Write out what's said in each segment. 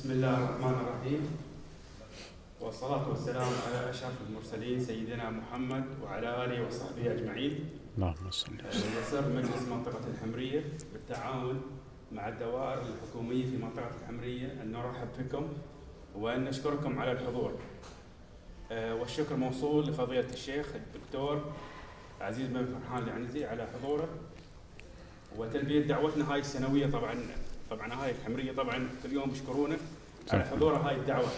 بسم الله الرحمن الرحيم والصلاة والسلام على أشرف المرسلين سيدنا محمد وعلى آله وصحبه أجمعين اللهم صل وسلم يسر مجلس منطقة الحمرية بالتعاون مع الدوائر الحكومية في منطقة الحمرية أن نرحب بكم وأن نشكركم على الحضور آه، والشكر موصول لفضيلة الشيخ الدكتور عزيز بن فرحان العنزي على حضوره وتلبية دعوتنا هاي السنوية طبعا طبعا هاي الحمريه طبعا اليوم يشكرونه على حضور هاي الدعوه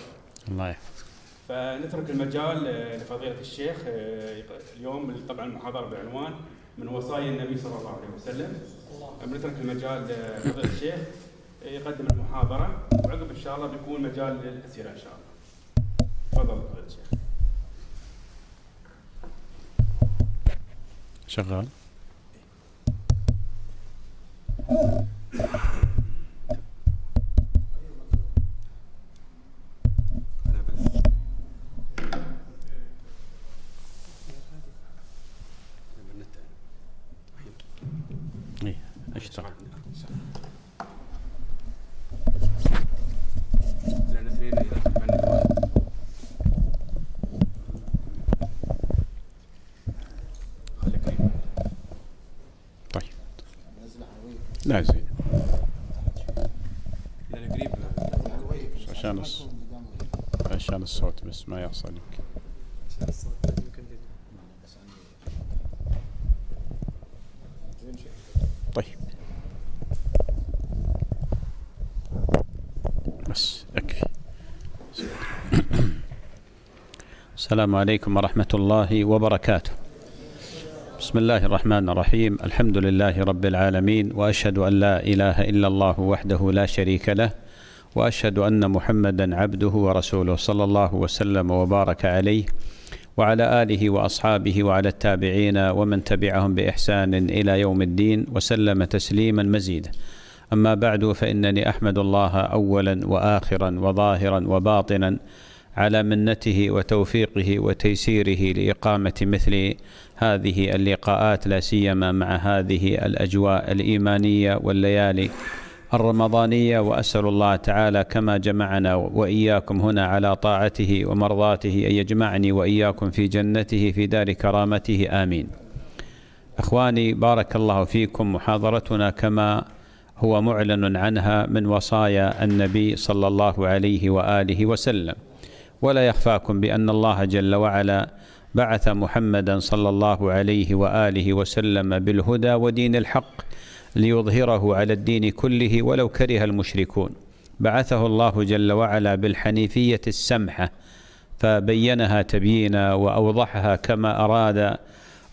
الله يحفظك فنترك المجال لفضيله الشيخ آه، اليوم طبعا المحاضره بعنوان من وصايا النبي صلى الله عليه وسلم بنترك المجال لفضيله الشيخ يقدم المحاضره وعقب ان شاء الله بيكون مجال للاسئله ان شاء الله تفضل فضيله الشيخ شغال قشطه طيب لا زين قريب عشان الصوت بس ما يحصل يمكن السلام عليكم ورحمة الله وبركاته بسم الله الرحمن الرحيم الحمد لله رب العالمين وأشهد أن لا إله إلا الله وحده لا شريك له وأشهد أن محمدا عبده ورسوله صلى الله وسلم وبارك عليه وعلى آله وأصحابه وعلى التابعين ومن تبعهم بإحسان إلى يوم الدين وسلم تسليما مزيدا أما بعد فإنني أحمد الله أولا وآخرا وظاهرا وباطنا على منته وتوفيقه وتيسيره لإقامة مثل هذه اللقاءات لا سيما مع هذه الأجواء الإيمانية والليالي الرمضانية وأسأل الله تعالى كما جمعنا وإياكم هنا على طاعته ومرضاته أن يجمعني وإياكم في جنته في دار كرامته آمين أخواني بارك الله فيكم محاضرتنا كما هو معلن عنها من وصايا النبي صلى الله عليه وآله وسلم ولا يخفاكم بأن الله جل وعلا بعث محمدا صلى الله عليه وآله وسلم بالهدى ودين الحق ليظهره على الدين كله ولو كره المشركون بعثه الله جل وعلا بالحنيفية السمحة فبينها تبيينا وأوضحها كما أراد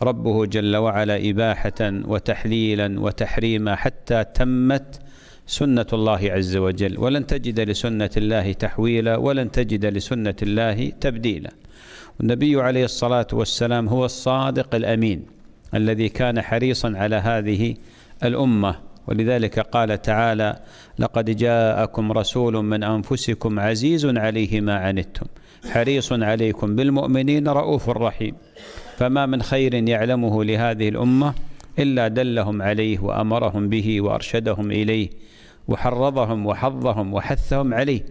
ربه جل وعلا إباحة وتحليلا وتحريما حتى تمت سنة الله عز وجل ولن تجد لسنة الله تحويلا ولن تجد لسنة الله تبديلا والنبي عليه الصلاة والسلام هو الصادق الأمين الذي كان حريصا على هذه الأمة ولذلك قال تعالى لقد جاءكم رسول من أنفسكم عزيز عليه ما عنتم حريص عليكم بالمؤمنين رؤوف رحيم فما من خير يعلمه لهذه الأمة إلا دلهم عليه وأمرهم به وأرشدهم إليه وحرضهم وحظهم وحثهم عليه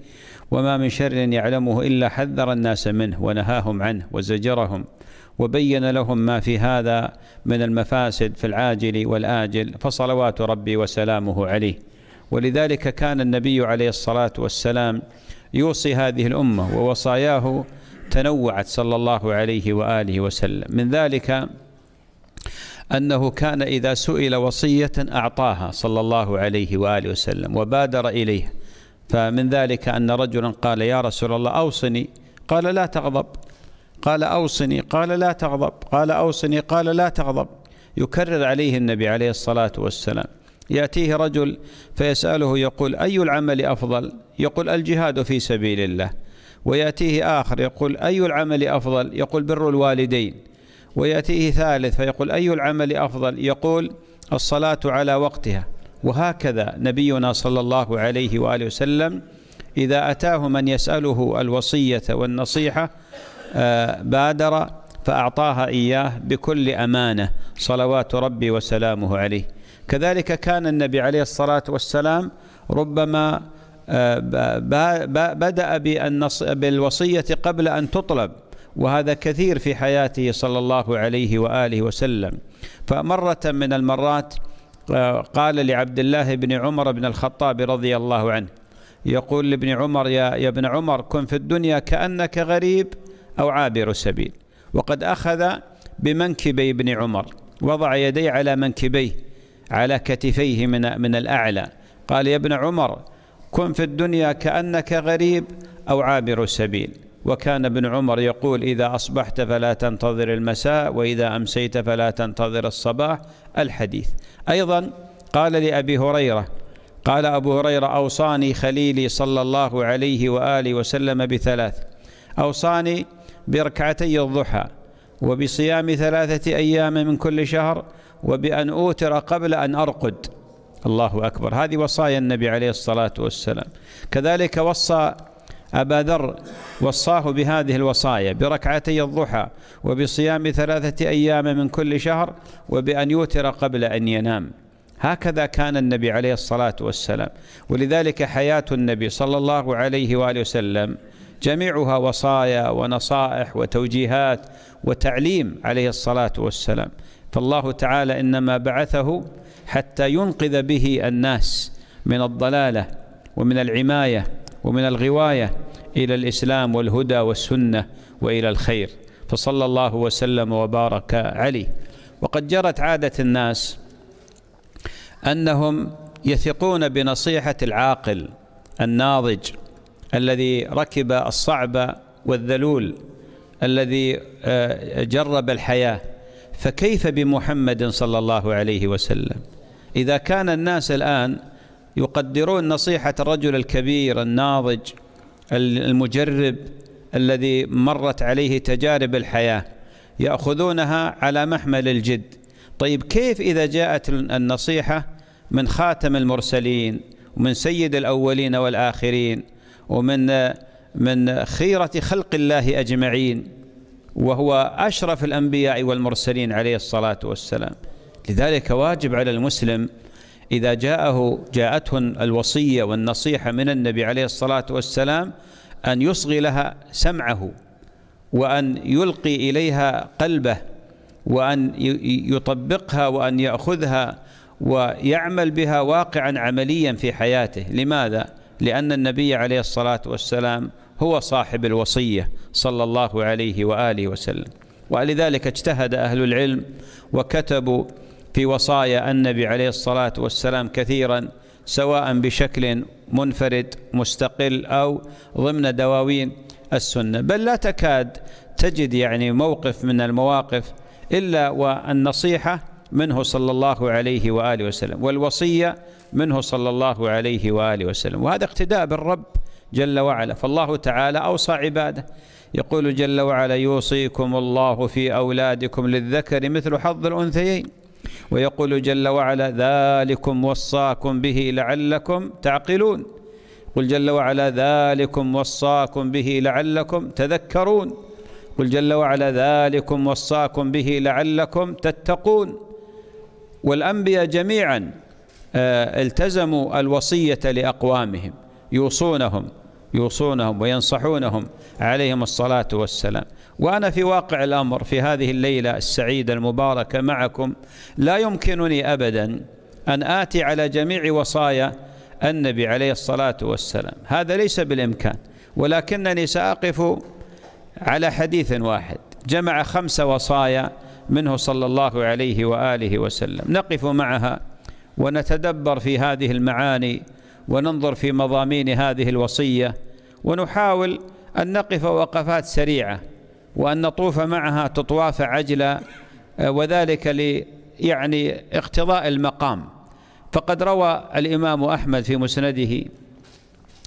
وما من شر يعلمه إلا حذر الناس منه ونهاهم عنه وزجرهم وبين لهم ما في هذا من المفاسد في العاجل والآجل فصلوات ربي وسلامه عليه ولذلك كان النبي عليه الصلاة والسلام يوصي هذه الأمة ووصاياه تنوعت صلى الله عليه وآله وسلم من ذلك أنه كان إذا سئل وصية أعطاها صلى الله عليه وآله وسلم وبادر إليها فمن ذلك أن رجلا قال يا رسول الله أوصني قال لا تغضب قال أوصني قال لا تغضب قال أوصني قال لا تغضب يكرر عليه النبي عليه الصلاة والسلام يأتيه رجل فيسأله يقول أي العمل أفضل يقول الجهاد في سبيل الله ويأتيه آخر يقول أي العمل أفضل يقول بر الوالدين ويأتيه ثالث فيقول أي العمل أفضل يقول الصلاة على وقتها وهكذا نبينا صلى الله عليه وآله وسلم إذا أتاه من يسأله الوصية والنصيحة آه، بادر فأعطاها إياه بكل أمانة صلوات ربي وسلامه عليه كذلك كان النبي عليه الصلاة والسلام ربما آه، بدأ بالوصية قبل أن تطلب وهذا كثير في حياته صلى الله عليه وآله وسلم فمرة من المرات آه، قال لعبد الله بن عمر بن الخطاب رضي الله عنه يقول لابن عمر يا, يا ابن عمر كن في الدنيا كأنك غريب أو عابر سبيل وقد أخذ بمنكبي ابن عمر وضع يديه على منكبيه على كتفيه من, من الأعلى قال يا ابن عمر كن في الدنيا كأنك غريب أو عابر سبيل وكان ابن عمر يقول إذا أصبحت فلا تنتظر المساء وإذا أمسيت فلا تنتظر الصباح الحديث أيضا قال لأبي هريرة قال أبو هريرة أوصاني خليلي صلى الله عليه وآله وسلم بثلاث أوصاني بركعتي الضحى وبصيام ثلاثة أيام من كل شهر وبأن أوتر قبل أن أرقد الله أكبر هذه وصايا النبي عليه الصلاة والسلام كذلك وصى أبا ذر وصاه بهذه الوصايا بركعتي الضحى وبصيام ثلاثة أيام من كل شهر وبأن يوتر قبل أن ينام هكذا كان النبي عليه الصلاة والسلام ولذلك حياة النبي صلى الله عليه وآله وسلم جميعها وصايا ونصائح وتوجيهات وتعليم عليه الصلاة والسلام فالله تعالى إنما بعثه حتى ينقذ به الناس من الضلالة ومن العماية ومن الغواية إلى الإسلام والهدى والسنة وإلى الخير فصلى الله وسلم وبارك عليه وقد جرت عادة الناس أنهم يثقون بنصيحة العاقل الناضج الذي ركب الصعب والذلول الذي آه، جرب الحياة فكيف بمحمد صلى الله عليه وسلم إذا كان الناس الآن يقدرون نصيحة الرجل الكبير الناضج المجرب الذي مرت عليه تجارب الحياة يأخذونها على محمل الجد طيب كيف إذا جاءت النصيحة من خاتم المرسلين ومن سيد الأولين والآخرين ومن من خيرة خلق الله أجمعين وهو أشرف الأنبياء والمرسلين عليه الصلاة والسلام لذلك واجب على المسلم إذا جاءه جاءته الوصية والنصيحة من النبي عليه الصلاة والسلام أن يصغي لها سمعه وأن يلقي إليها قلبه وأن يطبقها وأن يأخذها ويعمل بها واقعا عمليا في حياته لماذا؟ لأن النبي عليه الصلاة والسلام هو صاحب الوصية صلى الله عليه وآله وسلم ولذلك اجتهد أهل العلم وكتبوا في وصايا النبي عليه الصلاة والسلام كثيرا سواء بشكل منفرد مستقل أو ضمن دواوين السنة بل لا تكاد تجد يعني موقف من المواقف إلا والنصيحة منه صلى الله عليه وآله وسلم والوصية منه صلى الله عليه وآله وسلم وهذا اقتداء بالرب جل وعلا فالله تعالى أوصى عباده يقول جل وعلا يوصيكم الله في أولادكم للذكر مثل حظ الأنثيين ويقول جل وعلا ذلكم وصاكم به لعلكم تعقلون قل جل وعلا ذلكم وصاكم به لعلكم تذكرون قل جل وعلا ذلكم وصاكم به لعلكم تتقون والأنبياء جميعا آه، التزموا الوصية لأقوامهم يوصونهم يوصونهم وينصحونهم عليهم الصلاة والسلام وأنا في واقع الأمر في هذه الليلة السعيدة المباركة معكم لا يمكنني أبدا أن آتي على جميع وصايا النبي عليه الصلاة والسلام هذا ليس بالإمكان ولكنني سأقف على حديث واحد جمع خمس وصايا منه صلى الله عليه وآله وسلم نقف معها ونتدبر في هذه المعاني وننظر في مضامين هذه الوصية ونحاول أن نقف وقفات سريعة وأن نطوف معها تطواف عجلة آه، وذلك يعني اقتضاء المقام فقد روى الإمام أحمد في مسنده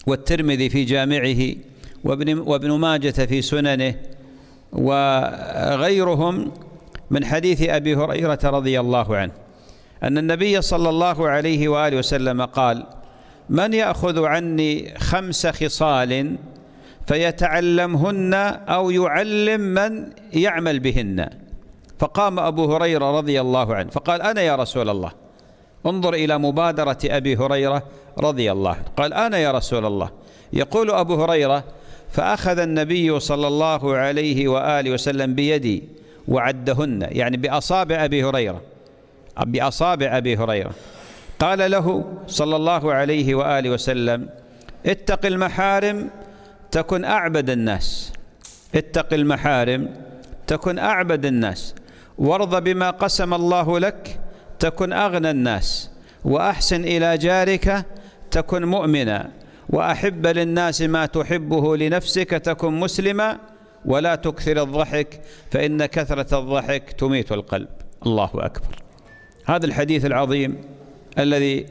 والترمذي في جامعه وابن, وابن ماجة في سننه وغيرهم من حديث أبي هريرة رضي الله عنه أن النبي صلى الله عليه وآله وسلم قال من يأخذ عني خمس خصال فيتعلمهن أو يعلم من يعمل بهن فقام أبو هريرة رضي الله عنه فقال أنا يا رسول الله انظر إلى مبادرة أبي هريرة رضي الله عنه قال أنا يا رسول الله يقول أبو هريرة فأخذ النبي صلى الله عليه وآله وسلم بيدي وعدهن يعني بأصابع أبي هريرة بأصابع أبي هريرة قال له صلى الله عليه وآله وسلم اتق المحارم تكن أعبد الناس اتق المحارم تكن أعبد الناس وارض بما قسم الله لك تكن أغنى الناس وأحسن إلى جارك تكن مؤمنا وأحب للناس ما تحبه لنفسك تكن مسلما ولا تكثر الضحك فإن كثرة الضحك تميت القلب الله أكبر هذا الحديث العظيم الذي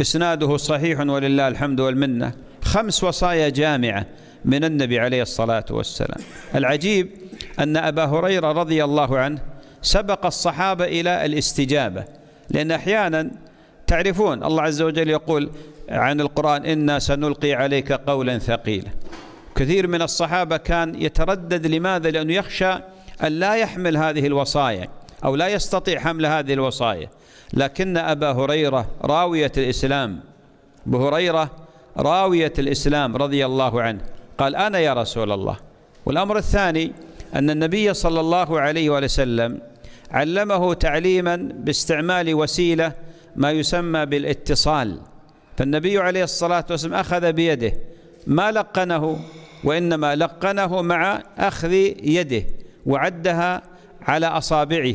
إسناده صحيح ولله الحمد والمنة خمس وصايا جامعة من النبي عليه الصلاة والسلام العجيب أن أبا هريرة رضي الله عنه سبق الصحابة إلى الاستجابة لأن أحيانا تعرفون الله عز وجل يقول عن القرآن إنا سنلقي عليك قولا ثقيلا كثير من الصحابة كان يتردد لماذا لأنه يخشى أن لا يحمل هذه الوصايا أو لا يستطيع حمل هذه الوصايا لكن أبا هريرة راوية الإسلام بهريرة راوية الإسلام رضي الله عنه قال أنا يا رسول الله والأمر الثاني أن النبي صلى الله عليه وسلم علمه تعليما باستعمال وسيلة ما يسمى بالاتصال فالنبي عليه الصلاة والسلام أخذ بيده ما لقنه وإنما لقنه مع أخذ يده وعدها على أصابعه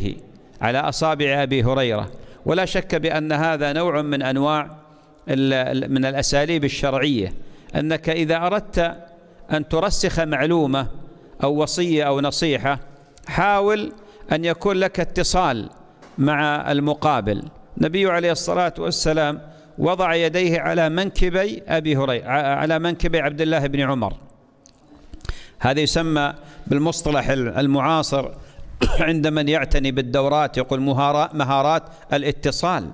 على أصابع أبي هريرة ولا شك بأن هذا نوع من أنواع من الأساليب الشرعية أنك إذا أردت أن ترسخ معلومة أو وصية أو نصيحة حاول أن يكون لك اتصال مع المقابل النبي عليه الصلاة والسلام وضع يديه على منكبي أبي هريرة على منكبي عبد الله بن عمر هذا يسمى بالمصطلح المعاصر عند من يعتني بالدورات يقول مهارات الاتصال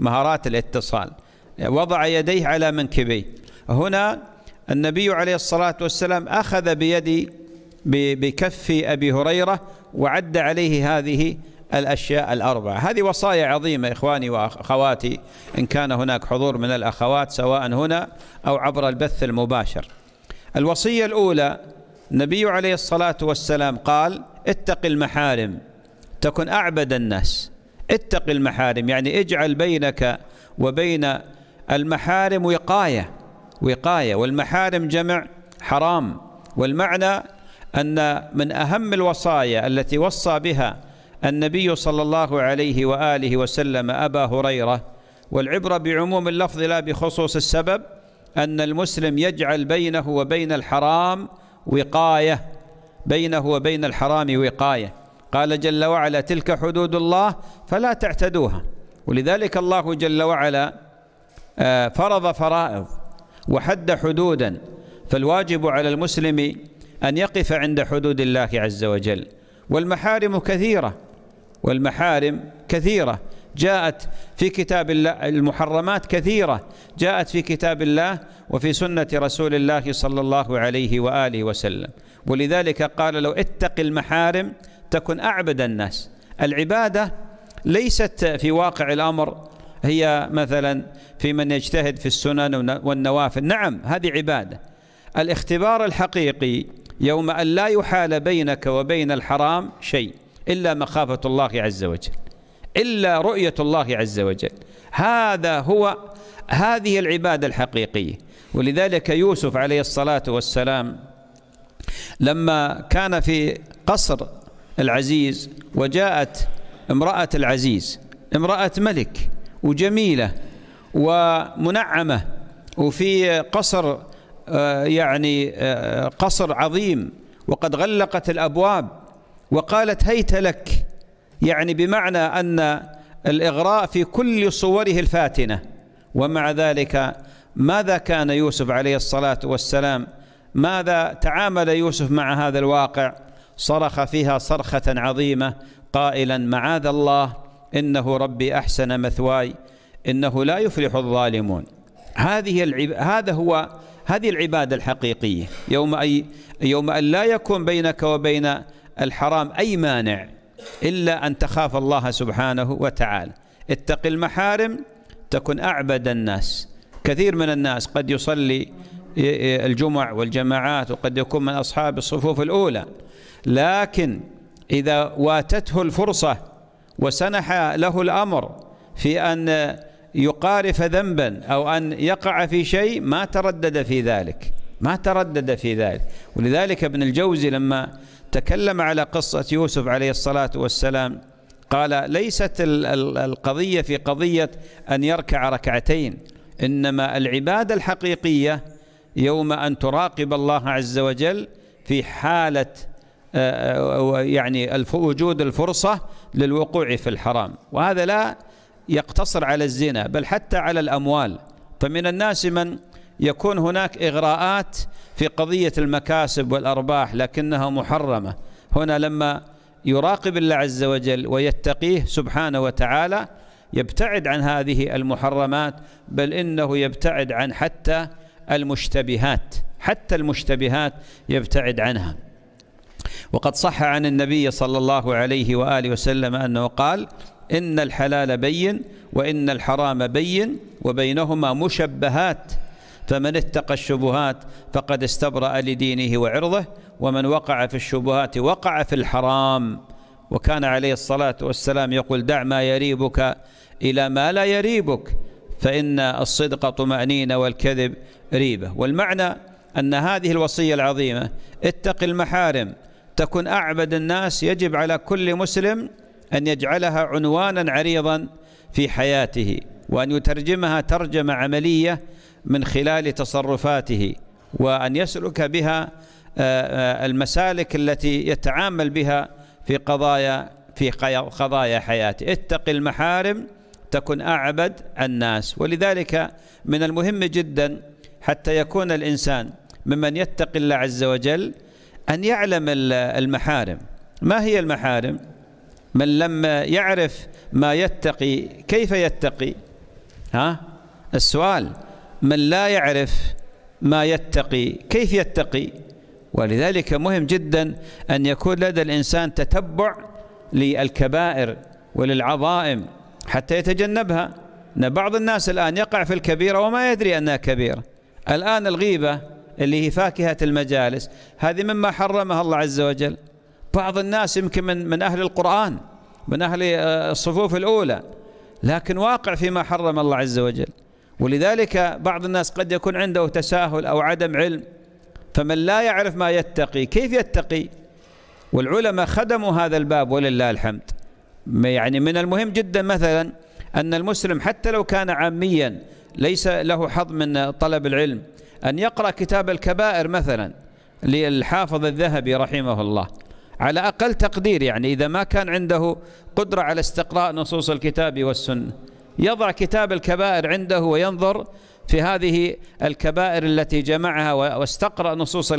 مهارات الاتصال وضع يديه على منكبيه هنا النبي عليه الصلاة والسلام أخذ بيدي بكف أبي هريرة وعد عليه هذه الأشياء الأربعة هذه وصايا عظيمة إخواني وأخواتي إن كان هناك حضور من الأخوات سواء هنا أو عبر البث المباشر الوصية الأولى النبي عليه الصلاة والسلام قال اتق المحارم تكن أعبد الناس اتق المحارم يعني اجعل بينك وبين المحارم وقاية وقاية والمحارم جمع حرام والمعنى أن من أهم الوصايا التي وصى بها النبي صلى الله عليه وآله وسلم أبا هريرة والعبرة بعموم اللفظ لا بخصوص السبب أن المسلم يجعل بينه وبين الحرام وقاية بينه وبين الحرام وقاية قال جل وعلا تلك حدود الله فلا تعتدوها ولذلك الله جل وعلا آه، فرض فرائض وحد حدودا فالواجب على المسلم أن يقف عند حدود الله عز وجل والمحارم كثيرة والمحارم كثيرة جاءت في كتاب الله المحرمات كثيرة جاءت في كتاب الله وفي سنة رسول الله صلى الله عليه وآله وسلم ولذلك قال لو اتق المحارم تكن أعبد الناس العبادة ليست في واقع الأمر هي مثلا في من يجتهد في السنن والنوافل نعم هذه عبادة الاختبار الحقيقي يوم أن لا يحال بينك وبين الحرام شيء إلا مخافة الله عز وجل إلا رؤية الله عز وجل هذا هو هذه العبادة الحقيقية ولذلك يوسف عليه الصلاة والسلام لما كان في قصر العزيز وجاءت امرأة العزيز امرأة ملك وجميلة ومنعمة وفي قصر آه، يعني آه، قصر عظيم وقد غلقت الأبواب وقالت هيت لك يعني بمعنى أن الإغراء في كل صوره الفاتنة ومع ذلك ماذا كان يوسف عليه الصلاة والسلام ماذا تعامل يوسف مع هذا الواقع صرخ فيها صرخة عظيمة قائلا معاذ الله إنه ربي أحسن مثواي إنه لا يفلح الظالمون هذه العب... هذا هو هذه العبادة الحقيقية يوم أي يوم أن لا يكون بينك وبين الحرام أي مانع إلا أن تخاف الله سبحانه وتعالى اتق المحارم تكن أعبد الناس كثير من الناس قد يصلي الجمع والجماعات وقد يكون من أصحاب الصفوف الأولى لكن إذا واتته الفرصة وسنح له الأمر في أن يقارف ذنبا أو أن يقع في شيء ما تردد في ذلك ما تردد في ذلك ولذلك ابن الجوزي لما تكلم على قصة يوسف عليه الصلاة والسلام قال ليست القضية في قضية أن يركع ركعتين إنما العبادة الحقيقية يوم أن تراقب الله عز وجل في حالة آه، آه، يعني وجود الفرصة للوقوع في الحرام وهذا لا يقتصر على الزنا بل حتى على الأموال فمن الناس من يكون هناك إغراءات في قضية المكاسب والأرباح لكنها محرمة هنا لما يراقب الله عز وجل ويتقيه سبحانه وتعالى يبتعد عن هذه المحرمات بل إنه يبتعد عن حتى المشتبهات حتى المشتبهات يبتعد عنها وقد صح عن النبي صلى الله عليه وآله وسلم أنه قال إن الحلال بين وإن الحرام بين وبينهما مشبهات فمن اتقى الشبهات فقد استبرأ لدينه وعرضه ومن وقع في الشبهات وقع في الحرام وكان عليه الصلاة والسلام يقول دع ما يريبك إلى ما لا يريبك فإن الصدق طمأنينة والكذب ريبة والمعنى أن هذه الوصية العظيمة اتق المحارم تكن أعبد الناس يجب على كل مسلم أن يجعلها عنوانا عريضا في حياته وأن يترجمها ترجمة عملية من خلال تصرفاته وأن يسلك بها آه، آه، المسالك التي يتعامل بها في قضايا في قضايا حياته اتق المحارم تكن أعبد الناس ولذلك من المهم جدا حتى يكون الإنسان ممن يتقي الله عز وجل أن يعلم المحارم ما هي المحارم من لما يعرف ما يتقي كيف يتقي ها السؤال من لا يعرف ما يتقي كيف يتقي ولذلك مهم جدا أن يكون لدى الإنسان تتبع للكبائر وللعظائم حتى يتجنبها أن بعض الناس الآن يقع في الكبيرة وما يدري أنها كبيرة الآن الغيبة اللي هي فاكهة المجالس هذه مما حرمها الله عز وجل بعض الناس يمكن من, من أهل القرآن من أهل آه، الصفوف الأولى لكن واقع فيما حرم الله عز وجل ولذلك بعض الناس قد يكون عنده تساهل أو عدم علم فمن لا يعرف ما يتقي كيف يتقي والعلماء خدموا هذا الباب ولله الحمد يعني من المهم جدا مثلا أن المسلم حتى لو كان عاميا ليس له حظ من طلب العلم أن يقرأ كتاب الكبائر مثلا للحافظ الذهبي رحمه الله على أقل تقدير يعني إذا ما كان عنده قدرة على استقراء نصوص الكتاب والسنة يضع كتاب الكبائر عنده وينظر في هذه الكبائر التي جمعها واستقرأ نصوص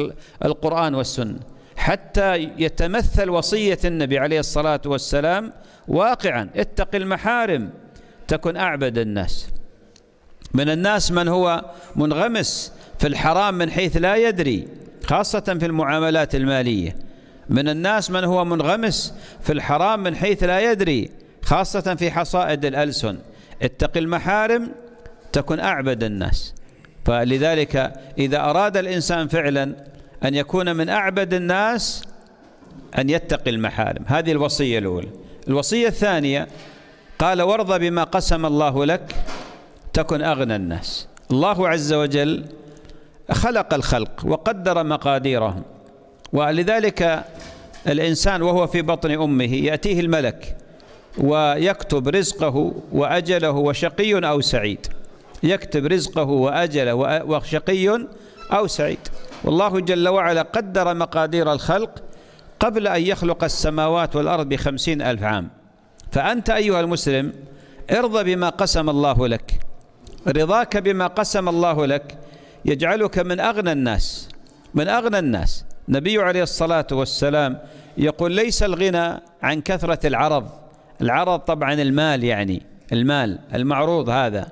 القرآن والسنة حتى يتمثل وصية النبي عليه الصلاة والسلام واقعا اتق المحارم تكن أعبد الناس من الناس من هو منغمس في الحرام من حيث لا يدري خاصة في المعاملات المالية من الناس من هو منغمس في الحرام من حيث لا يدري خاصة في حصائد الألسن اتق المحارم تكن أعبد الناس فلذلك إذا أراد الإنسان فعلا أن يكون من أعبد الناس أن يتقي المحارم هذه الوصية الأولى الوصية الثانية قال وارضى بما قسم الله لك تكن أغنى الناس الله عز وجل خلق الخلق وقدر مقاديرهم ولذلك الإنسان وهو في بطن أمه يأتيه الملك ويكتب رزقه وأجله وشقي أو سعيد يكتب رزقه وأجله وشقي أو سعيد والله جل وعلا قدر مقادير الخلق قبل أن يخلق السماوات والأرض بخمسين ألف عام فأنت أيها المسلم ارضى بما قسم الله لك رضاك بما قسم الله لك يجعلك من أغنى الناس من أغنى الناس النبي عليه الصلاة والسلام يقول ليس الغنى عن كثرة العرض العرض طبعا المال يعني المال المعروض هذا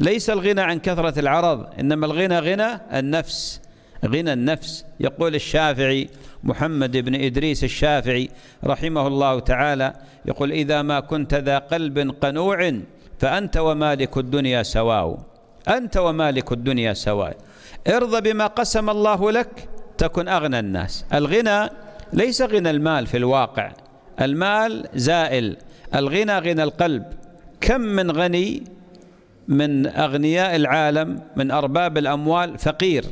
ليس الغنى عن كثرة العرض إنما الغنى غنى النفس غنى النفس يقول الشافعي محمد بن إدريس الشافعي رحمه الله تعالى يقول إذا ما كنت ذا قلب قنوع فأنت ومالك الدنيا سواء أنت ومالك الدنيا سواء ارضى بما قسم الله لك تكن أغنى الناس الغنى ليس غنى المال في الواقع المال زائل الغنى غنى القلب كم من غني من أغنياء العالم من أرباب الأموال فقير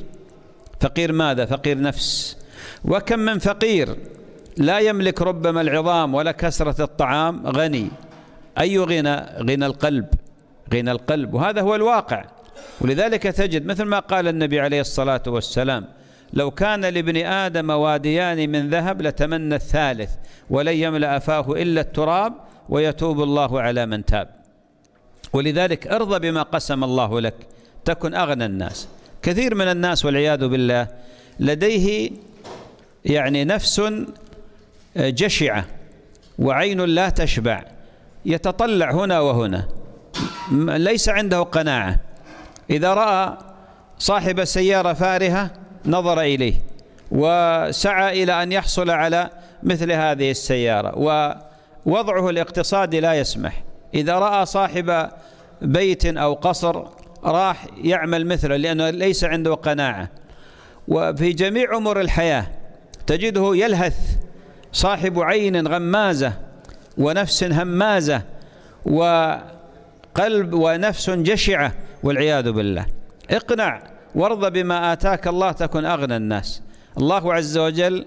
فقير ماذا؟ فقير نفس وكم من فقير لا يملك ربما العظام ولا كسرة الطعام غني أي غنى؟ غنى القلب غنى القلب وهذا هو الواقع ولذلك تجد مثل ما قال النبي عليه الصلاة والسلام لو كان لابن آدم واديان من ذهب لتمنى الثالث ولن يملأ فاه إلا التراب ويتوب الله على من تاب ولذلك ارضى بما قسم الله لك تكن أغنى الناس كثير من الناس والعياذ بالله لديه يعني نفس آه، جشعة وعين لا تشبع يتطلع هنا وهنا ليس عنده قناعة إذا رأى صاحب السيارة فارهة نظر إليه وسعى إلى أن يحصل على مثل هذه السيارة ووضعه الاقتصادي لا يسمح إذا رأى صاحب بيت أو قصر راح يعمل مثله لأنه ليس عنده قناعة وفي جميع أمور الحياة تجده يلهث صاحب عين غمازة ونفس همازة وقلب ونفس جشعة والعياذ بالله اقنع وارضى بما آتاك الله تكن أغنى الناس الله عز وجل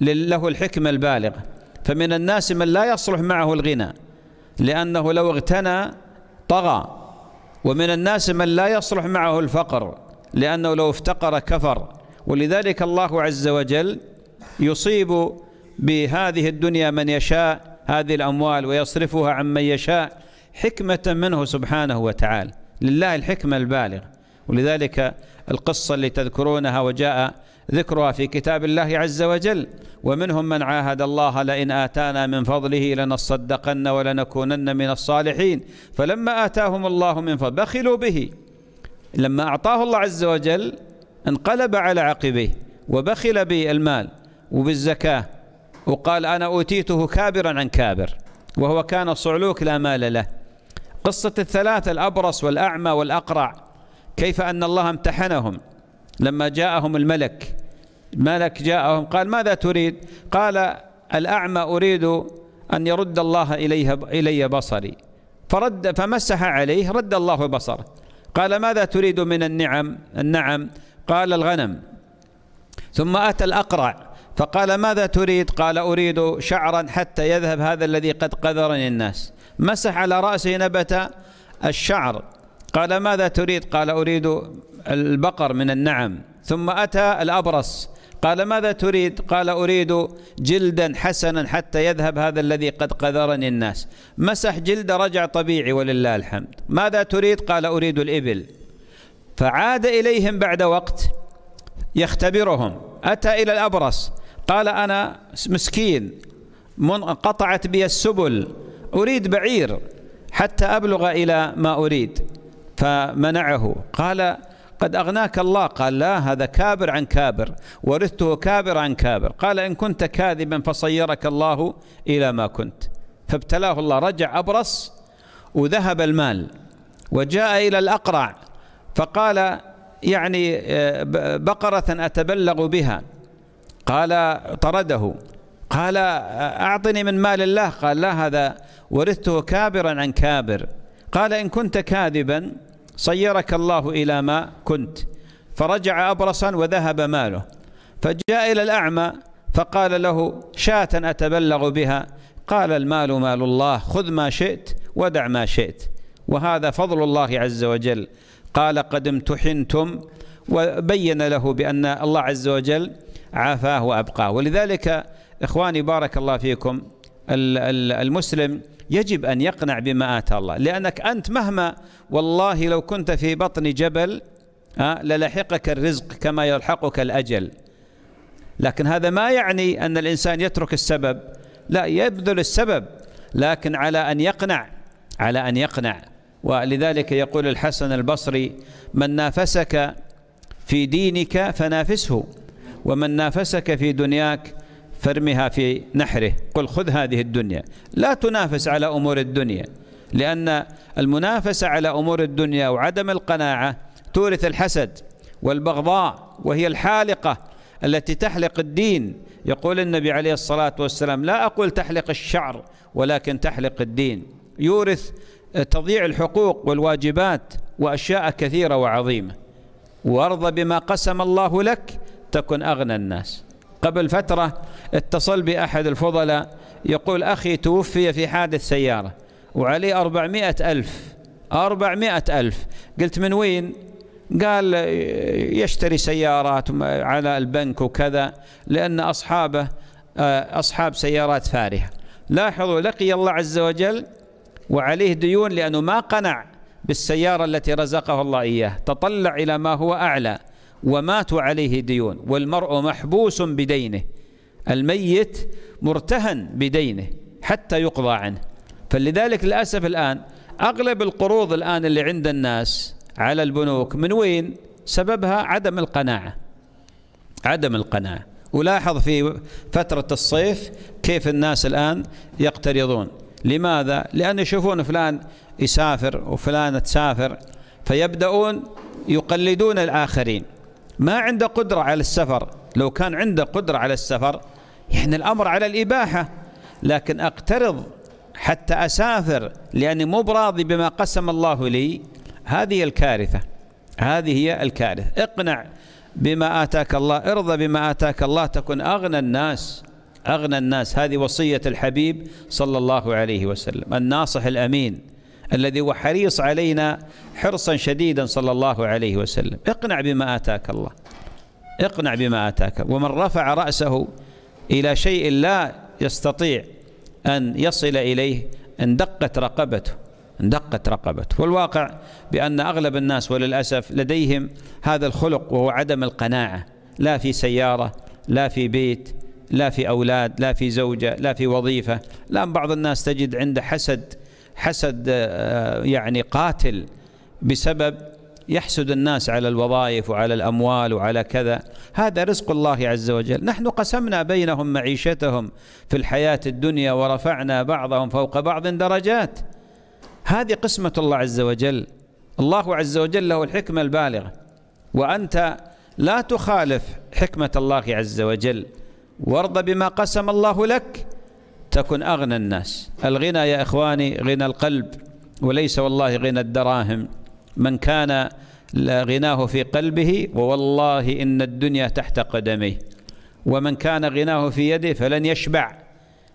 له الحكمة البالغة فمن الناس من لا يصلح معه الغنى لأنه لو اغتنى طغى ومن الناس من لا يصلح معه الفقر لأنه لو افتقر كفر ولذلك الله عز وجل يصيب بهذه الدنيا من يشاء هذه الأموال ويصرفها عن من يشاء حكمة منه سبحانه وتعالى لله الحكمة البالغة ولذلك القصة اللي تذكرونها وجاء ذكرها في كتاب الله عز وجل ومنهم من عاهد الله لئن آتانا من فضله لنصدقن ولنكونن من الصالحين فلما آتاهم الله من فضله بخلوا به لما أعطاه الله عز وجل انقلب على عقبيه وبخل بالمال وبالزكاة وقال أنا أوتيته كابرا عن كابر وهو كان صعلوك لا مال له قصة الثلاثة الأبرص والأعمى والأقرع كيف أن الله امتحنهم لما جاءهم الملك ملك جاءهم قال ماذا تريد قال الأعمى أريد أن يرد الله إليها إلي بصري فرد فمسح عليه رد الله بصره قال ماذا تريد من النعم النعم قال الغنم ثم أتى الأقرع فقال ماذا تريد قال أريد شعرا حتى يذهب هذا الذي قد قذرني الناس مسح على رأسه نبت الشعر قال ماذا تريد قال أريد البقر من النعم ثم أتى الأبرص قال ماذا تريد قال أريد جلدا حسنا حتى يذهب هذا الذي قد قذرني الناس مسح جلد رجع طبيعي ولله الحمد ماذا تريد قال أريد الإبل فعاد إليهم بعد وقت يختبرهم أتى إلى الأبرص قال أنا مسكين قطعت بي السبل أريد بعير حتى أبلغ إلى ما أريد فمنعه قال قد أغناك الله قال لا هذا كابر عن كابر ورثته كابر عن كابر قال إن كنت كاذبا فصيرك الله إلى ما كنت فابتلاه الله رجع أبرص وذهب المال وجاء إلى الأقرع فقال يعني آه، بقرة أتبلغ بها قال طرده قال أعطني من مال الله قال لا هذا ورثته كابرا عن كابر قال إن كنت كاذبا صيرك الله إلى ما كنت فرجع أبرصا وذهب ماله فجاء إلى الأعمى فقال له شاة أتبلغ بها قال المال مال الله خذ ما شئت ودع ما شئت وهذا فضل الله عز وجل قال قد امتحنتم وبين له بأن الله عز وجل عافاه وأبقاه ولذلك إخواني بارك الله فيكم المسلم يجب أن يقنع بما آتى الله لأنك أنت مهما والله لو كنت في بطن جبل آه، للحقك الرزق كما يلحقك الأجل لكن هذا ما يعني أن الإنسان يترك السبب لا يبذل السبب لكن على أن يقنع على أن يقنع ولذلك يقول الحسن البصري من نافسك في دينك فنافسه ومن نافسك في دنياك فارمها في نحره قل خذ هذه الدنيا لا تنافس على أمور الدنيا لأن المنافسة على أمور الدنيا وعدم القناعة تورث الحسد والبغضاء وهي الحالقة التي تحلق الدين يقول النبي عليه الصلاة والسلام لا أقول تحلق الشعر ولكن تحلق الدين يورث تضييع الحقوق والواجبات وأشياء كثيرة وعظيمة وارض بما قسم الله لك تكن أغنى الناس قبل فترة اتصل بأحد الفضلاء يقول أخي توفي في حادث سيارة وعليه أربعمائة ألف أربعمائة ألف قلت من وين قال يشتري سيارات على البنك وكذا لأن أصحابه أصحاب سيارات فارهة لاحظوا لقي الله عز وجل وعليه ديون لأنه ما قنع بالسيارة التي رزقه الله إياه تطلع إلى ما هو أعلى وماتوا عليه ديون والمرء محبوس بدينه الميت مرتهن بدينه حتى يقضى عنه فلذلك للأسف الآن أغلب القروض الآن اللي عند الناس على البنوك من وين سببها عدم القناعة عدم القناعة ولاحظ في فترة الصيف كيف الناس الآن يقترضون لماذا؟ لأن يشوفون فلان يسافر وفلانة تسافر فيبدأون يقلدون الآخرين ما عنده قدرة على السفر لو كان عنده قدرة على السفر يعني الأمر على الإباحة لكن أقترض حتى أسافر لأني مو براضي بما قسم الله لي هذه الكارثة هذه هي الكارثة اقنع بما آتاك الله ارضى بما آتاك الله تكون أغنى الناس أغنى الناس هذه وصية الحبيب صلى الله عليه وسلم الناصح الأمين الذي هو حريص علينا حرصا شديدا صلى الله عليه وسلم اقنع بما آتاك الله اقنع بما آتاك ومن رفع رأسه إلى شيء لا يستطيع أن يصل إليه اندقت رقبته اندقت رقبته والواقع بأن أغلب الناس وللأسف لديهم هذا الخلق وهو عدم القناعة لا في سيارة لا في بيت لا في أولاد لا في زوجة لا في وظيفة لا بعض الناس تجد عنده حسد حسد آه، آه، يعني قاتل بسبب يحسد الناس على الوظائف وعلى الأموال وعلى كذا هذا رزق الله عز وجل نحن قسمنا بينهم معيشتهم في الحياة الدنيا ورفعنا بعضهم فوق بعض درجات هذه قسمة الله عز وجل الله عز وجل له الحكمة البالغة وأنت لا تخالف حكمة الله عز وجل وارض بما قسم الله لك تكن أغنى الناس الغنى يا إخواني غنى القلب وليس والله غنى الدراهم من كان غناه في قلبه ووالله إن الدنيا تحت قدميه ومن كان غناه في يده فلن يشبع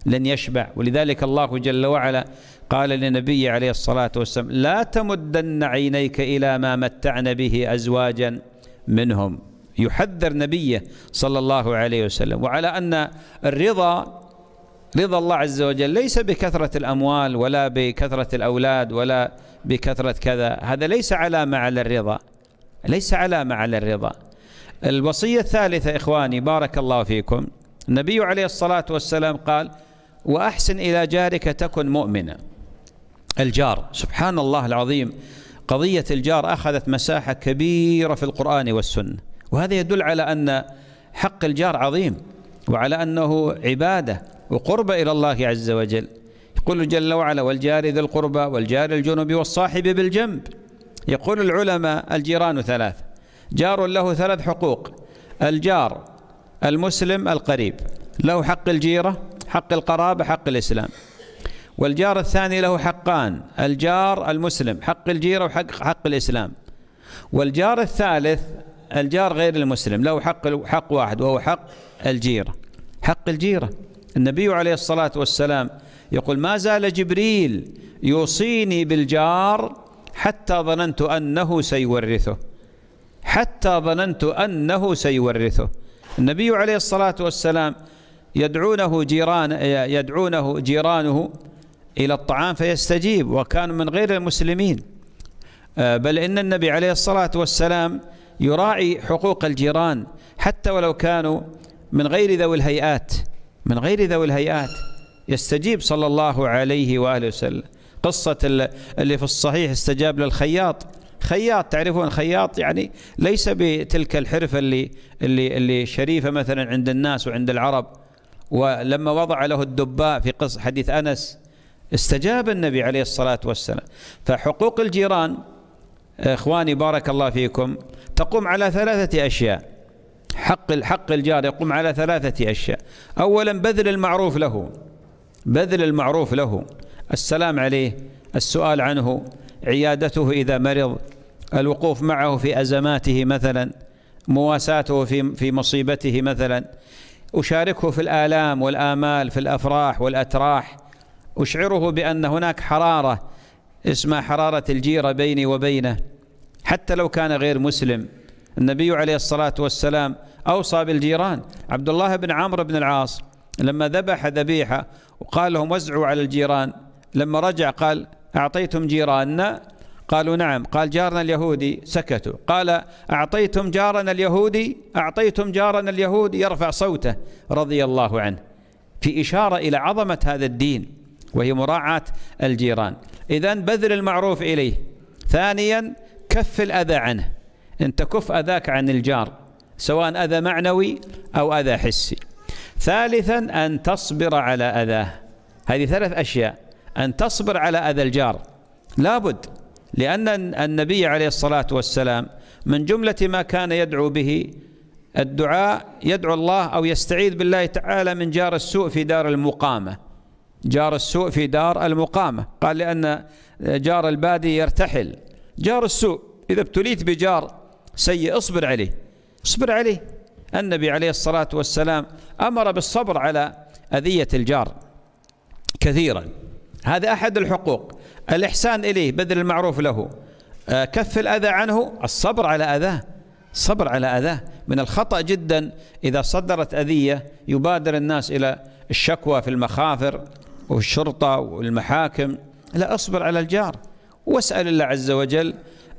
لن يشبع ولذلك الله جل وعلا قال للنبي عليه الصلاة والسلام لا تمدن عينيك إلى ما متعنا به أزواجا منهم يحذر نبيه صلى الله عليه وسلم وعلى أن الرضا رضا الله عز وجل ليس بكثرة الأموال ولا بكثرة الأولاد ولا بكثرة كذا هذا ليس علامة على الرضا ليس علامة على الرضا الوصية الثالثة إخواني بارك الله فيكم النبي عليه الصلاة والسلام قال وأحسن إلى جارك تكن مؤمنا الجار سبحان الله العظيم قضية الجار أخذت مساحة كبيرة في القرآن والسنة وهذا يدل على أن حق الجار عظيم وعلى أنه عبادة وقرب إلى الله عز وجل يقول جل وعلا والجار ذي القربى والجار الجنوب والصاحب بالجنب يقول العلماء الجيران ثلاث جار له ثلاث حقوق الجار المسلم القريب له حق الجيرة حق القرابة حق الإسلام والجار الثاني له حقان الجار المسلم حق الجيرة وحق حق الإسلام والجار الثالث الجار غير المسلم له حق حق واحد وهو حق الجيرة حق الجيرة النبي عليه الصلاة والسلام يقول ما زال جبريل يوصيني بالجار حتى ظننت أنه سيورثه حتى ظننت أنه سيورثه النبي عليه الصلاة والسلام يدعونه جيران يدعونه جيرانه إلى الطعام فيستجيب وكان من غير المسلمين آه، بل إن النبي عليه الصلاة والسلام يراعي حقوق الجيران حتى ولو كانوا من غير ذوي الهيئات من غير ذوي الهيئات يستجيب صلى الله عليه وآله وسلم قصة اللي في الصحيح استجاب للخياط خياط تعرفون خياط يعني ليس بتلك الحرفة اللي اللي اللي شريفة مثلا عند الناس وعند العرب ولما وضع له الدباء في قصة حديث أنس استجاب النبي عليه الصلاة والسلام فحقوق الجيران إخواني بارك الله فيكم تقوم على ثلاثة أشياء حق الحق الجار يقوم على ثلاثة أشياء أولا بذل المعروف له بذل المعروف له السلام عليه السؤال عنه عيادته إذا مرض الوقوف معه في أزماته مثلا مواساته في في مصيبته مثلا أشاركه في الآلام والآمال في الأفراح والأتراح أشعره بأن هناك حرارة اسمها حرارة الجيرة بيني وبينه حتى لو كان غير مسلم النبي عليه الصلاة والسلام أوصى بالجيران عبد الله بن عمرو بن العاص لما ذبح ذبيحة وقال لهم وزعوا على الجيران لما رجع قال أعطيتم جيراننا قالوا نعم قال جارنا اليهودي سكتوا قال أعطيتم جارنا اليهودي أعطيتم جارنا اليهودي يرفع صوته رضي الله عنه في إشارة إلى عظمة هذا الدين وهي مراعاة الجيران إذا بذل المعروف إليه ثانيا كف الأذى عنه أن تكف أذاك عن الجار سواء أذى معنوي أو أذى حسي ثالثا أن تصبر على أذاه هذه ثلاث أشياء أن تصبر على أذى الجار لابد لأن النبي عليه الصلاة والسلام من جملة ما كان يدعو به الدعاء يدعو الله أو يستعيذ بالله تعالى من جار السوء في دار المقامة جار السوء في دار المقامة قال لأن جار البادي يرتحل جار السوء إذا ابتليت بجار سيء اصبر عليه اصبر عليه النبي عليه الصلاة والسلام أمر بالصبر على أذية الجار كثيرا هذا أحد الحقوق الإحسان إليه بذل المعروف له آه، كف الأذى عنه الصبر على أذاه صبر على أذاه من الخطأ جدا إذا صدرت أذية يبادر الناس إلى الشكوى في المخافر والشرطة والمحاكم لا اصبر على الجار واسأل الله عز وجل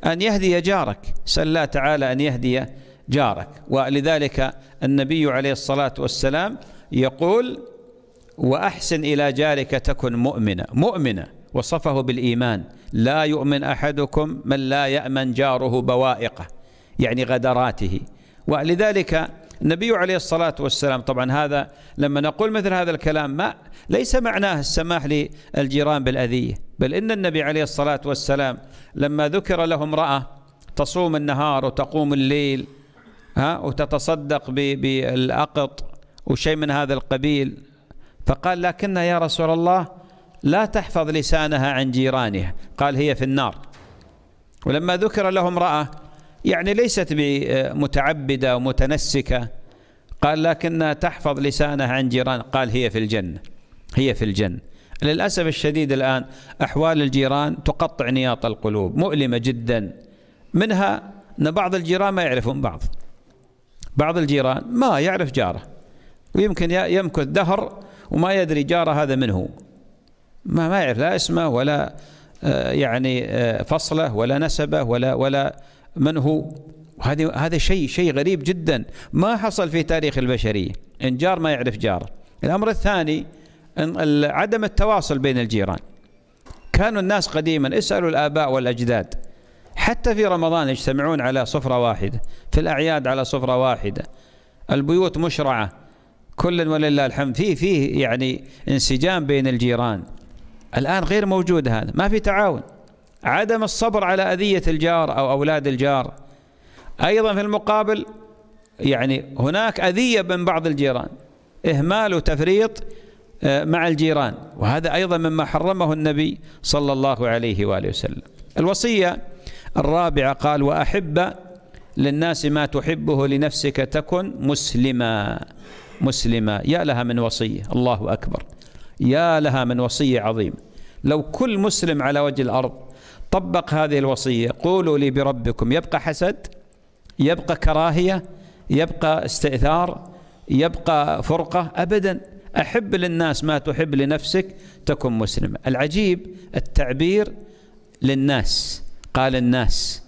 أن يهدي جارك سأل الله تعالى أن يهدي جارك ولذلك النبي عليه الصلاة والسلام يقول وأحسن إلى جارك تكن مؤمنة مؤمنة وصفه بالإيمان لا يؤمن أحدكم من لا يأمن جاره بوائقه يعني غدراته ولذلك النبي عليه الصلاة والسلام طبعا هذا لما نقول مثل هذا الكلام ما ليس معناه السماح للجيران بالأذية بل إن النبي عليه الصلاة والسلام لما ذكر له امرأة تصوم النهار وتقوم الليل ها وتتصدق بالأقط وشيء من هذا القبيل فقال لكنها يا رسول الله لا تحفظ لسانها عن جيرانها قال هي في النار ولما ذكر له امرأة يعني ليست متعبدة ومتنسكة قال لكنها تحفظ لسانها عن جيران قال هي في الجنة هي في الجنة للأسف الشديد الآن أحوال الجيران تقطع نياط القلوب مؤلمة جدا منها أن بعض الجيران ما يعرفون بعض بعض الجيران ما يعرف جاره ويمكن يمكث دهر وما يدري جاره هذا من هو ما ما يعرف لا اسمه ولا آه، يعني آه، فصله ولا نسبه ولا ولا من هو وهذا هذا شيء شيء غريب جدا ما حصل في تاريخ البشريه ان جار ما يعرف جاره الامر الثاني عدم التواصل بين الجيران كانوا الناس قديما اسالوا الاباء والاجداد حتى في رمضان يجتمعون على صفرة واحدة في الأعياد على صفرة واحدة البيوت مشرعة كل ولله الحمد فيه فيه يعني انسجام بين الجيران الآن غير موجود هذا ما في تعاون عدم الصبر على أذية الجار أو أولاد الجار أيضا في المقابل يعني هناك أذية من بعض الجيران إهمال وتفريط آه، مع الجيران وهذا أيضا مما حرمه النبي صلى الله عليه وآله وسلم الوصية الرابعة قال وأحب للناس ما تحبه لنفسك تكن مسلما مسلما يا لها من وصية الله أكبر يا لها من وصية عظيمة لو كل مسلم على وجه الأرض طبق هذه الوصية قولوا لي بربكم يبقى حسد يبقى كراهية يبقى استئثار يبقى فرقة أبدا أحب للناس ما تحب لنفسك تكن مسلما العجيب التعبير للناس قال الناس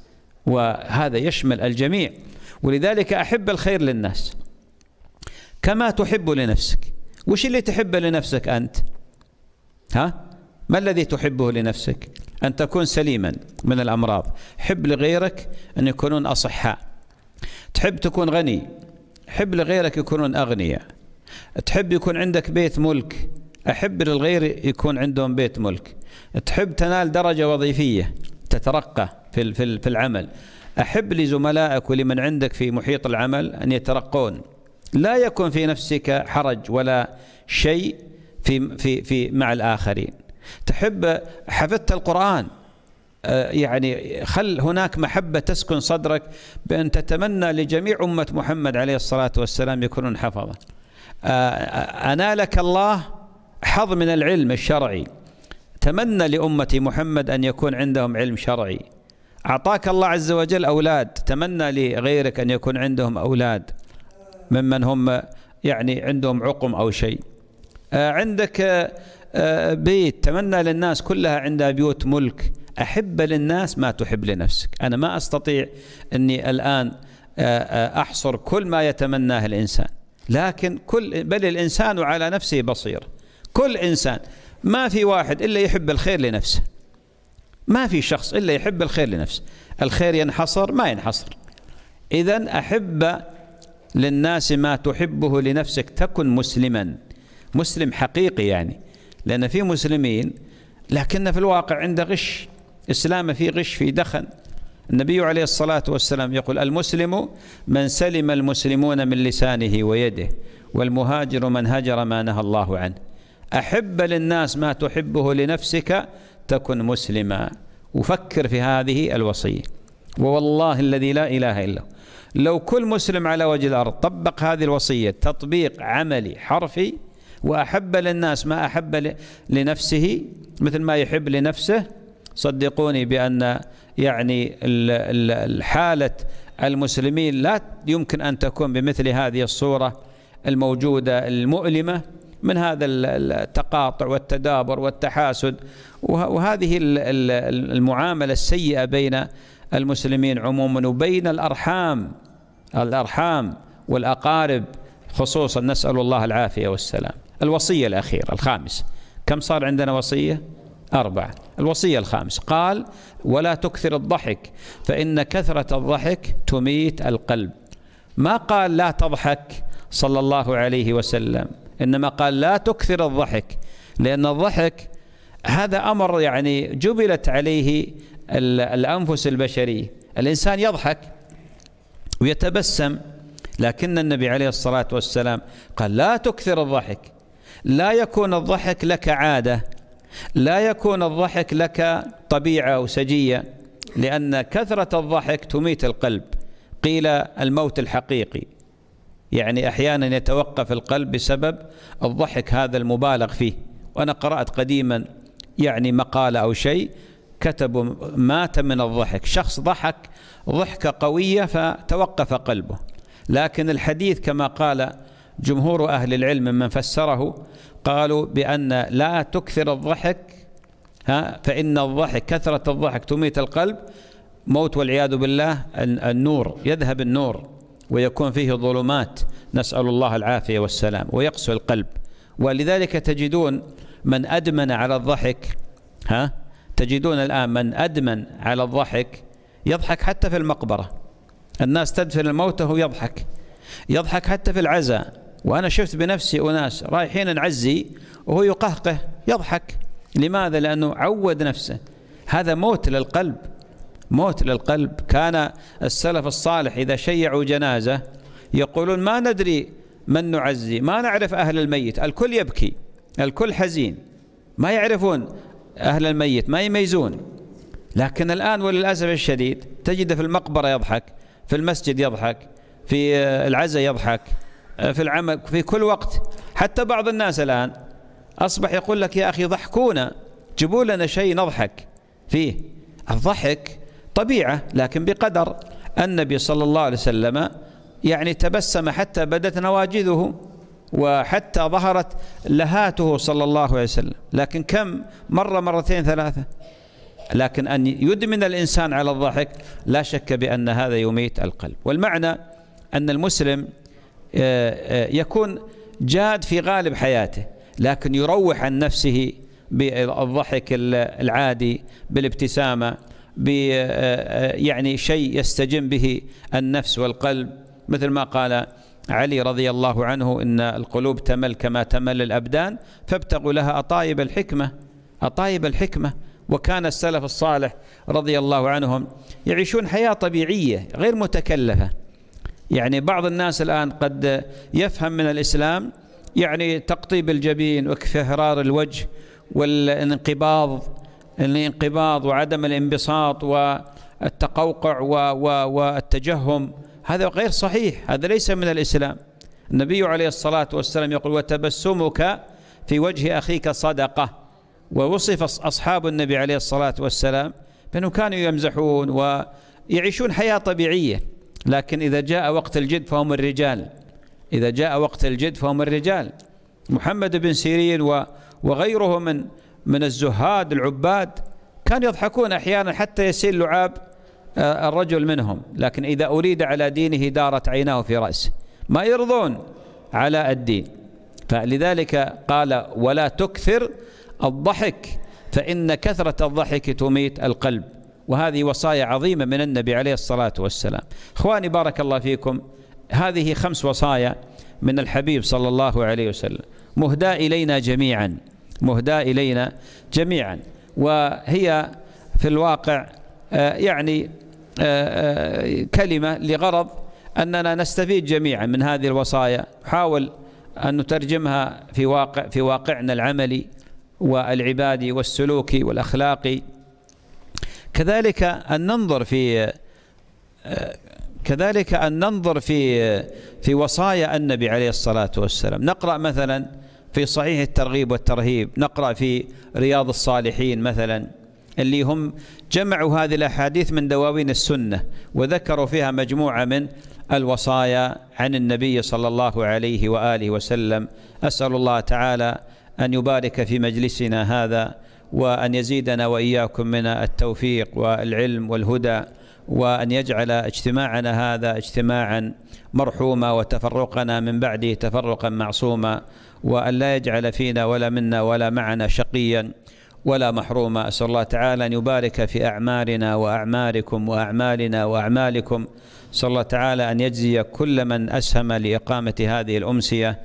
وهذا يشمل الجميع ولذلك أحب الخير للناس كما تحب لنفسك وش اللي تحبه لنفسك أنت ها ما الذي تحبه لنفسك أن تكون سليما من الأمراض حب لغيرك أن يكونون أصحاء تحب تكون غني حب لغيرك يكونون أغنياء تحب يكون عندك بيت ملك أحب للغير يكون عندهم بيت ملك تحب تنال درجة وظيفية تترقى في في في العمل احب لزملائك ولمن عندك في محيط العمل ان يترقون لا يكون في نفسك حرج ولا شيء في في في مع الاخرين تحب حفظت القران آه، يعني خل هناك محبة تسكن صدرك بأن تتمنى لجميع أمة محمد عليه الصلاة والسلام يكونون حفظة آه، آه، أنالك الله حظ من العلم الشرعي تمنى لأمة محمد أن يكون عندهم علم شرعي أعطاك الله عز وجل أولاد تمنى لغيرك أن يكون عندهم أولاد ممن هم يعني عندهم عقم أو شيء آه، عندك آه، آه، بيت تمنى للناس كلها عندها بيوت ملك أحب للناس ما تحب لنفسك أنا ما أستطيع أني الآن أحصر كل ما يتمناه الإنسان لكن كل بل الإنسان على نفسه بصير كل إنسان ما في واحد إلا يحب الخير لنفسه ما في شخص إلا يحب الخير لنفسه الخير ينحصر ما ينحصر إذا أحب للناس ما تحبه لنفسك تكن مسلما مسلم حقيقي يعني لأن في مسلمين لكن في الواقع عنده غش إسلامه في غش في دخن النبي عليه الصلاة والسلام يقول المسلم من سلم المسلمون من لسانه ويده والمهاجر من هجر ما نهى الله عنه أحب للناس ما تحبه لنفسك تكن مسلما وفكر في هذه الوصية ووالله الذي لا إله إلا هو لو كل مسلم على وجه الأرض طبق هذه الوصية تطبيق عملي حرفي وأحب للناس ما أحب لنفسه مثل ما يحب لنفسه صدقوني بأن يعني حالة المسلمين لا يمكن أن تكون بمثل هذه الصورة الموجودة المؤلمة من هذا التقاطع والتدابر والتحاسد وهذه المعاملة السيئة بين المسلمين عموما وبين الأرحام الأرحام والأقارب خصوصا نسأل الله العافية والسلام الوصية الأخيرة الخامس كم صار عندنا وصية؟ أربعة الوصية الخامس قال ولا تكثر الضحك فإن كثرة الضحك تميت القلب ما قال لا تضحك صلى الله عليه وسلم إنما قال لا تكثر الضحك لأن الضحك هذا أمر يعني جبلت عليه الأنفس البشرية الإنسان يضحك ويتبسم لكن النبي عليه الصلاة والسلام قال لا تكثر الضحك لا يكون الضحك لك عادة لا يكون الضحك لك طبيعة أو سجية لأن كثرة الضحك تميت القلب قيل الموت الحقيقي يعني أحيانا يتوقف القلب بسبب الضحك هذا المبالغ فيه وأنا قرأت قديما يعني مقالة أو شيء كتبوا مات من الضحك شخص ضحك ضحكة قوية فتوقف قلبه لكن الحديث كما قال جمهور أهل العلم من فسره قالوا بأن لا تكثر الضحك ها فإن الضحك كثرة الضحك تميت القلب موت والعياذ بالله النور يذهب النور ويكون فيه ظلمات نسأل الله العافية والسلام ويقسو القلب ولذلك تجدون من أدمن على الضحك ها تجدون الآن من أدمن على الضحك يضحك حتى في المقبرة الناس تدفن الموتى وهو يضحك يضحك حتى في العزاء وأنا شفت بنفسي أناس رايحين نعزي وهو يقهقه يضحك لماذا؟ لأنه عود نفسه هذا موت للقلب موت للقلب كان السلف الصالح إذا شيعوا جنازة يقولون ما ندري من نعزي ما نعرف أهل الميت الكل يبكي الكل حزين ما يعرفون أهل الميت ما يميزون لكن الآن وللأسف الشديد تجد في المقبرة يضحك في المسجد يضحك في العزاء يضحك في العمل في كل وقت حتى بعض الناس الآن أصبح يقول لك يا أخي ضحكونا جيبوا لنا شيء نضحك فيه الضحك طبيعة لكن بقدر النبي صلى الله عليه وسلم يعني تبسم حتى بدت نواجذه وحتى ظهرت لهاته صلى الله عليه وسلم لكن كم مرة مرتين ثلاثة لكن أن يدمن الإنسان على الضحك لا شك بأن هذا يميت القلب والمعنى أن المسلم آه، آه، يكون جاد في غالب حياته لكن يروح عن نفسه بالضحك العادي بالابتسامة ب آه، يعني شيء يستجم به النفس والقلب مثل ما قال علي رضي الله عنه ان القلوب تمل كما تمل الابدان فابتغوا لها اطايب الحكمه اطايب الحكمه وكان السلف الصالح رضي الله عنهم يعيشون حياه طبيعيه غير متكلفه يعني بعض الناس الان قد يفهم من الاسلام يعني تقطيب الجبين واكفهرار الوجه والانقباض الانقباض وعدم الانبساط والتقوقع والتجهم هذا غير صحيح هذا ليس من الإسلام النبي عليه الصلاة والسلام يقول وتبسمك في وجه أخيك صدقة ووصف أصحاب النبي عليه الصلاة والسلام بأنهم كانوا يمزحون ويعيشون حياة طبيعية لكن إذا جاء وقت الجد فهم الرجال إذا جاء وقت الجد فهم الرجال محمد بن سيرين وغيره من من الزهاد العباد كانوا يضحكون أحيانا حتى يسيل لعاب آه، الرجل منهم لكن إذا أريد على دينه دارت عيناه في رأسه ما يرضون على الدين فلذلك قال ولا تكثر الضحك فإن كثرة الضحك تميت القلب وهذه وصايا عظيمة من النبي عليه الصلاة والسلام إخواني بارك الله فيكم هذه خمس وصايا من الحبيب صلى الله عليه وسلم مهداة إلينا جميعا مهداة إلينا جميعا وهي في الواقع آه، يعني آه، آه، كلمة لغرض أننا نستفيد جميعا من هذه الوصايا نحاول أن نترجمها في واقع في واقعنا العملي والعبادي والسلوكي والأخلاقي كذلك أن ننظر في كذلك أن ننظر في في وصايا النبي عليه الصلاة والسلام نقرأ مثلا في صحيح الترغيب والترهيب نقرأ في رياض الصالحين مثلا اللي هم جمعوا هذه الأحاديث من دواوين السنة وذكروا فيها مجموعة من الوصايا عن النبي صلى الله عليه وآله وسلم أسأل الله تعالى أن يبارك في مجلسنا هذا وأن يزيدنا وإياكم من التوفيق والعلم والهدى وأن يجعل اجتماعنا هذا اجتماعا مرحوما وتفرقنا من بعده تفرقا معصوما وأن لا يجعل فينا ولا منا ولا معنا شقيا ولا محروما أسأل الله تعالى أن يبارك في أعمارنا وأعماركم وأعمالنا وأعمالكم أسأل الله تعالى أن يجزي كل من أسهم لإقامة هذه الأمسية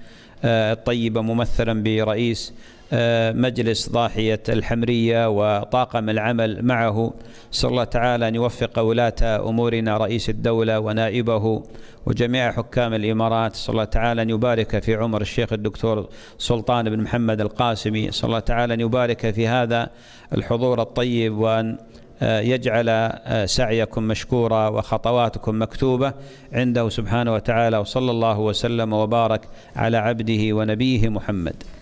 الطيبة آه، ممثلا برئيس آه، مجلس ضاحية الحمرية وطاقم العمل معه صلى الله تعالى أن يوفق ولاة أمورنا رئيس الدولة ونائبه وجميع حكام الإمارات صلى الله تعالى أن يبارك في عمر الشيخ الدكتور سلطان بن محمد القاسمي صلى الله تعالى أن يبارك في هذا الحضور الطيب وأن آه، يجعل آه، سعيكم مشكورا وخطواتكم مكتوبه عنده سبحانه وتعالى وصلى الله وسلم وبارك على عبده ونبيه محمد